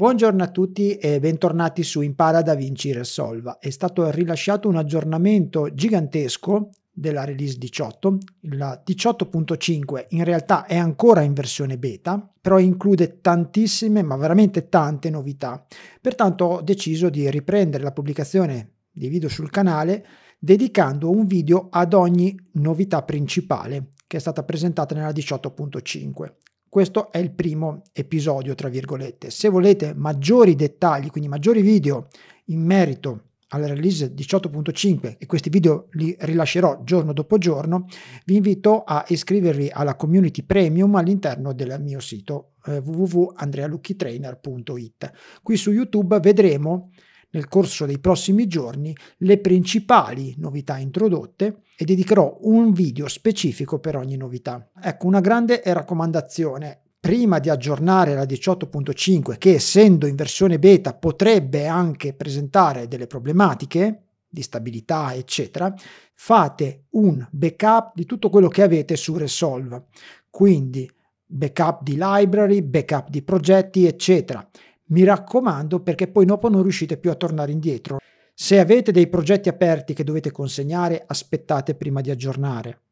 Buongiorno a tutti e bentornati su Impara da Vinci Resolva. È stato rilasciato un aggiornamento gigantesco della release 18, la 18.5 in realtà è ancora in versione beta, però include tantissime, ma veramente tante novità. Pertanto ho deciso di riprendere la pubblicazione di video sul canale dedicando un video ad ogni novità principale che è stata presentata nella 18.5. Questo è il primo episodio, tra virgolette. Se volete maggiori dettagli, quindi maggiori video in merito alla release 18.5 e questi video li rilascerò giorno dopo giorno, vi invito a iscrivervi alla community premium all'interno del mio sito eh, www.andrealucchitrainer.it. Qui su YouTube vedremo nel corso dei prossimi giorni le principali novità introdotte e dedicherò un video specifico per ogni novità. Ecco, una grande raccomandazione prima di aggiornare la 18.5 che essendo in versione beta potrebbe anche presentare delle problematiche di stabilità eccetera fate un backup di tutto quello che avete su Resolve quindi backup di library backup di progetti eccetera mi raccomando perché poi dopo non riuscite più a tornare indietro se avete dei progetti aperti che dovete consegnare, aspettate prima di aggiornare.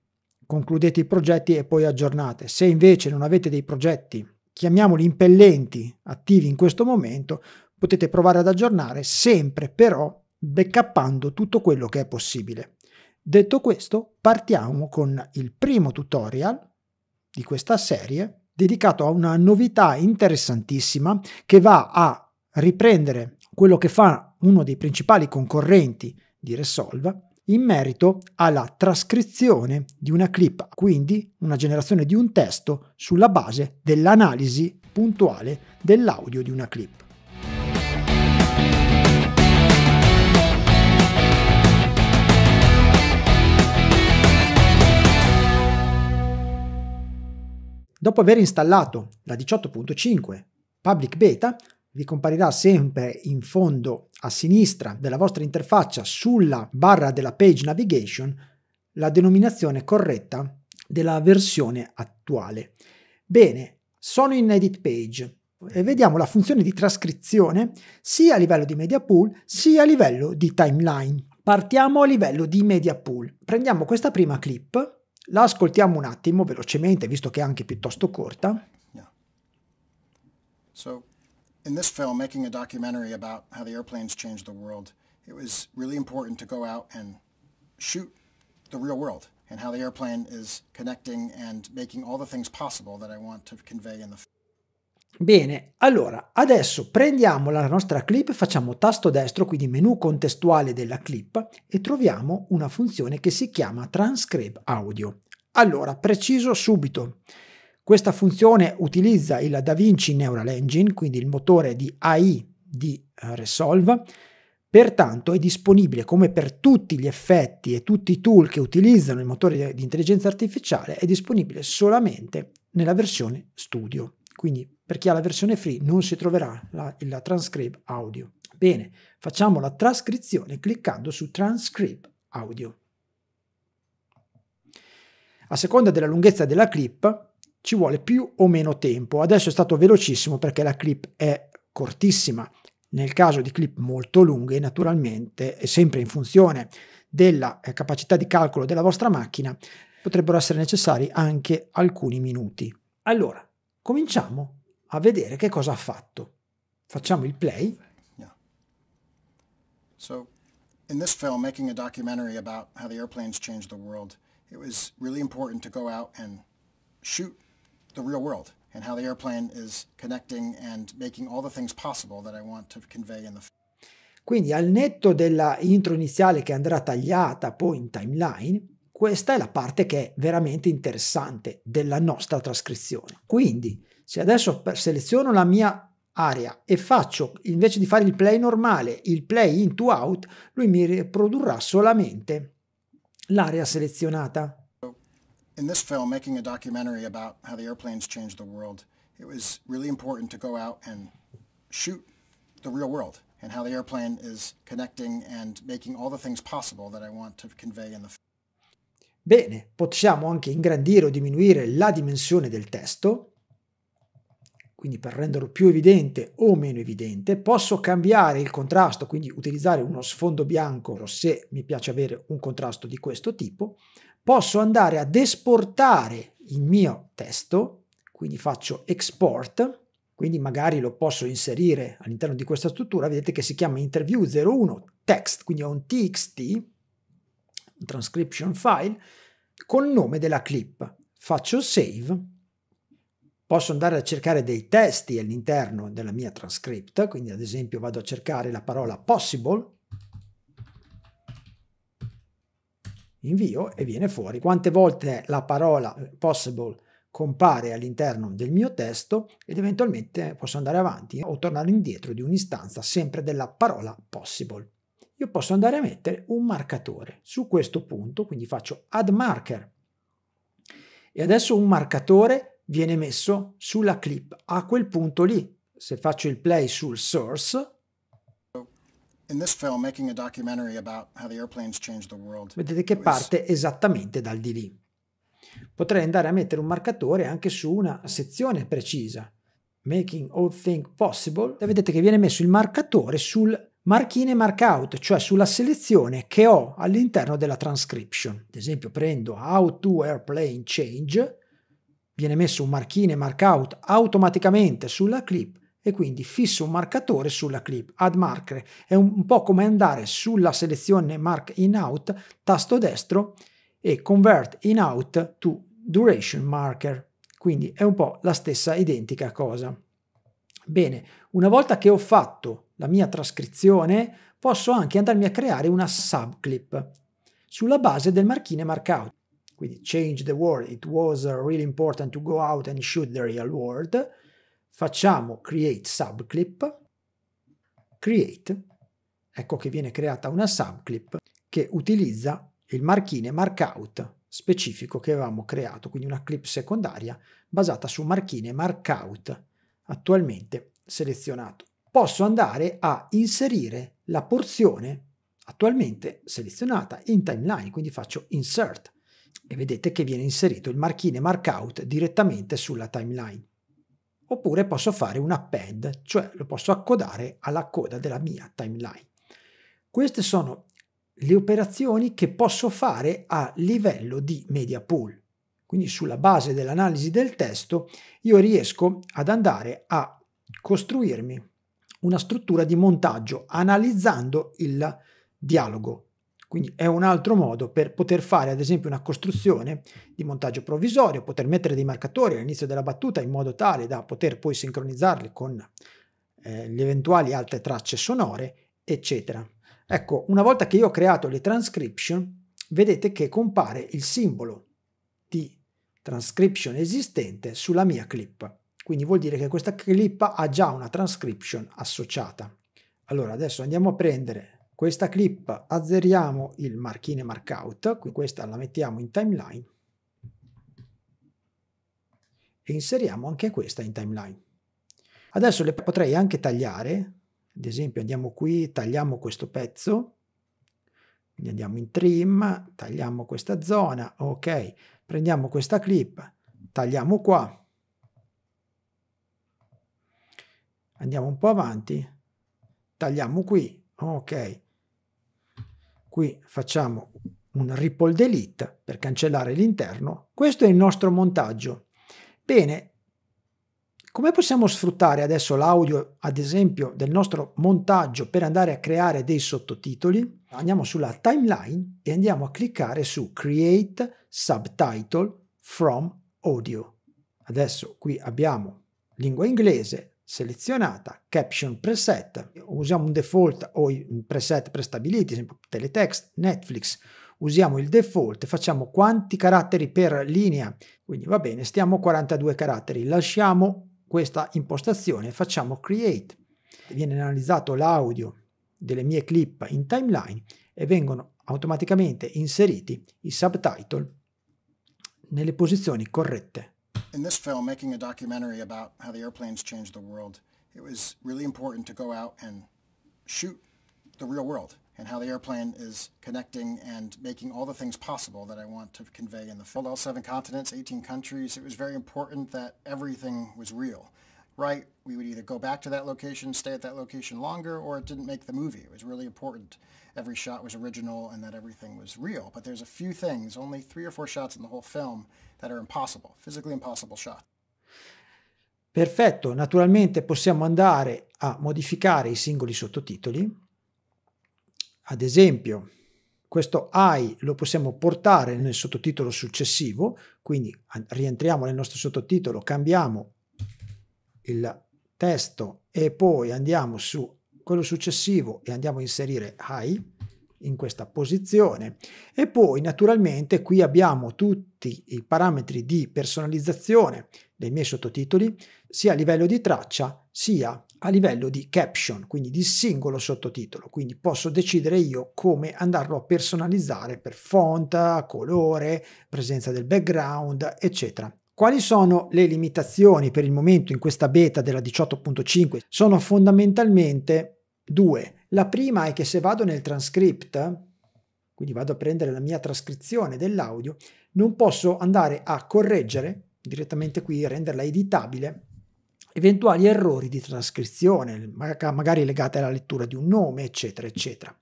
Concludete i progetti e poi aggiornate. Se invece non avete dei progetti, chiamiamoli impellenti, attivi in questo momento, potete provare ad aggiornare sempre però backuppando tutto quello che è possibile. Detto questo, partiamo con il primo tutorial di questa serie dedicato a una novità interessantissima che va a riprendere quello che fa uno dei principali concorrenti di Resolve, in merito alla trascrizione di una clip, quindi una generazione di un testo sulla base dell'analisi puntuale dell'audio di una clip. Dopo aver installato la 18.5 public beta, vi comparirà sempre in fondo a sinistra della vostra interfaccia sulla barra della page navigation la denominazione corretta della versione attuale. Bene, sono in edit page e vediamo la funzione di trascrizione sia a livello di media pool sia a livello di timeline. Partiamo a livello di media pool. Prendiamo questa prima clip, la ascoltiamo un attimo velocemente visto che è anche piuttosto corta. Yeah. So in this film, making a documentary about how the airplanes changed the world, it was really important to go out and shoot the real world and how the airplane is connecting and making all the things possible that I want to convey in the Bene, allora adesso prendiamo la nostra clip, facciamo tasto destro, quindi menu contestuale della clip e troviamo una funzione che si chiama transcribe audio. Allora, preciso subito. Questa funzione utilizza il DaVinci Neural Engine, quindi il motore di AI di eh, Resolve, pertanto è disponibile come per tutti gli effetti e tutti i tool che utilizzano il motore di intelligenza artificiale, è disponibile solamente nella versione studio. Quindi per chi ha la versione free non si troverà la, la transcribe audio. Bene, facciamo la trascrizione cliccando su transcribe audio. A seconda della lunghezza della clip, ci vuole più o meno tempo. Adesso è stato velocissimo perché la clip è cortissima. Nel caso di clip molto lunghe, naturalmente, è sempre in funzione della eh, capacità di calcolo della vostra macchina, potrebbero essere necessari anche alcuni minuti. Allora, cominciamo a vedere che cosa ha fatto. Facciamo il play. Yeah. So, in this film, making a documentary about how the airplanes changed the world, it was really important to go out and shoot the real world and how the airplane is connecting and making all the things possible that I want to convey in the quindi al netto della intro iniziale che andrà tagliata poi in timeline, questa è la parte che è veramente interessante della nostra trascrizione. Quindi se adesso seleziono la mia area e faccio invece di fare il play normale, il play into out, lui mi riprodurrà solamente l'area selezionata in this film, making a documentary about how the airplanes changed the world, it was really important to go out and shoot the real world and how the airplane is connecting and making all the things possible that I want to convey in the film. Bene, possiamo anche ingrandire o diminuire la dimensione del testo, quindi per renderlo più evidente o meno evidente, posso cambiare il contrasto, quindi utilizzare uno sfondo bianco se mi piace avere un contrasto di questo tipo, posso andare ad esportare il mio testo, quindi faccio export, quindi magari lo posso inserire all'interno di questa struttura, vedete che si chiama interview 01 text, quindi è un txt, un transcription file, col nome della clip. Faccio save, posso andare a cercare dei testi all'interno della mia transcript, quindi ad esempio vado a cercare la parola possible, invio e viene fuori quante volte la parola eh, possible compare all'interno del mio testo ed eventualmente posso andare avanti o tornare indietro di un'istanza sempre della parola possible. Io posso andare a mettere un marcatore su questo punto, quindi faccio add marker e adesso un marcatore viene messo sulla clip a quel punto lì. Se faccio il play sul source Film, Vedete che parte esattamente dal di lì. Potrei andare a mettere un marcatore anche su una sezione precisa, Making All things Possible, e vedete che viene messo il marcatore sul mark markout, cioè sulla selezione che ho all'interno della transcription. Ad esempio prendo How to Airplane Change, viene messo un mark markout automaticamente sulla clip e quindi fisso un marcatore sulla clip, add marker, è un po' come andare sulla selezione mark in out, tasto destro e convert in out to duration marker, quindi è un po' la stessa identica cosa. Bene, una volta che ho fatto la mia trascrizione, posso anche andarmi a creare una subclip sulla base del marchine markout. Quindi change the world, it was uh, really important to go out and shoot the real world facciamo create subclip, create, ecco che viene creata una subclip che utilizza il marchine markout specifico che avevamo creato, quindi una clip secondaria basata su marchine markout attualmente selezionato. Posso andare a inserire la porzione attualmente selezionata in timeline, quindi faccio insert e vedete che viene inserito il marchine markout direttamente sulla timeline oppure posso fare un append, cioè lo posso accodare alla coda della mia timeline. Queste sono le operazioni che posso fare a livello di media pool. Quindi sulla base dell'analisi del testo io riesco ad andare a costruirmi una struttura di montaggio analizzando il dialogo quindi è un altro modo per poter fare ad esempio una costruzione di montaggio provvisorio, poter mettere dei marcatori all'inizio della battuta in modo tale da poter poi sincronizzarli con eh, le eventuali altre tracce sonore, eccetera. Ecco, una volta che io ho creato le transcription, vedete che compare il simbolo di transcription esistente sulla mia clip. Quindi vuol dire che questa clip ha già una transcription associata. Allora, adesso andiamo a prendere questa clip azzeriamo il marchine markout, questa la mettiamo in timeline e inseriamo anche questa in timeline. Adesso le potrei anche tagliare, ad esempio andiamo qui, tagliamo questo pezzo, quindi andiamo in trim, tagliamo questa zona, ok, prendiamo questa clip, tagliamo qua, andiamo un po' avanti, tagliamo qui, ok, Qui facciamo un ripple delete per cancellare l'interno. Questo è il nostro montaggio. Bene, come possiamo sfruttare adesso l'audio, ad esempio, del nostro montaggio per andare a creare dei sottotitoli? Andiamo sulla timeline e andiamo a cliccare su Create Subtitle from Audio. Adesso qui abbiamo lingua inglese, selezionata, caption preset, usiamo un default o i preset prestabiliti, esempio teletext, Netflix, usiamo il default, facciamo quanti caratteri per linea, quindi va bene, stiamo a 42 caratteri, lasciamo questa impostazione, facciamo create, viene analizzato l'audio delle mie clip in timeline e vengono automaticamente inseriti i subtitle nelle posizioni corrette in this film, making a documentary about how the airplanes changed the world, it was really important to go out and shoot the real world and how the airplane is connecting and making all the things possible that I want to convey in the film. All seven continents, 18 countries, it was very important that everything was real. right, we would either go back to that location, stay at that location longer, or it didn't make the movie. It was really important every shot was original and that everything was real. But there's a few things, only three or four shots in the whole film, that are impossible, physically impossible shots. Perfetto, naturalmente possiamo andare a modificare i singoli sottotitoli. Ad esempio, questo I lo possiamo portare nel sottotitolo successivo, quindi rientriamo nel nostro sottotitolo, cambiamo il testo e poi andiamo su quello successivo e andiamo a inserire high in questa posizione e poi naturalmente qui abbiamo tutti i parametri di personalizzazione dei miei sottotitoli sia a livello di traccia sia a livello di caption quindi di singolo sottotitolo quindi posso decidere io come andarlo a personalizzare per font, colore, presenza del background eccetera quali sono le limitazioni per il momento in questa beta della 18.5? Sono fondamentalmente due. La prima è che se vado nel transcript, quindi vado a prendere la mia trascrizione dell'audio, non posso andare a correggere direttamente qui, renderla editabile, eventuali errori di trascrizione, magari legati alla lettura di un nome, eccetera, eccetera.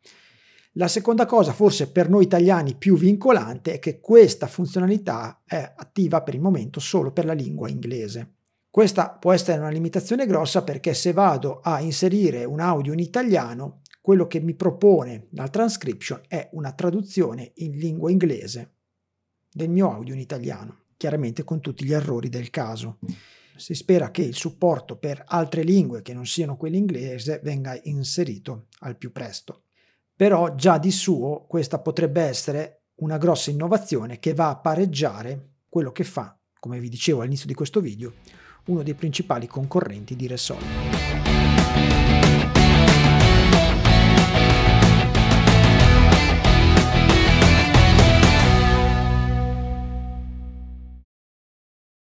La seconda cosa, forse per noi italiani più vincolante, è che questa funzionalità è attiva per il momento solo per la lingua inglese. Questa può essere una limitazione grossa perché se vado a inserire un audio in italiano, quello che mi propone la transcription è una traduzione in lingua inglese del mio audio in italiano, chiaramente con tutti gli errori del caso. Mm. Si spera che il supporto per altre lingue che non siano quelle inglese venga inserito al più presto però già di suo questa potrebbe essere una grossa innovazione che va a pareggiare quello che fa, come vi dicevo all'inizio di questo video, uno dei principali concorrenti di Resolve.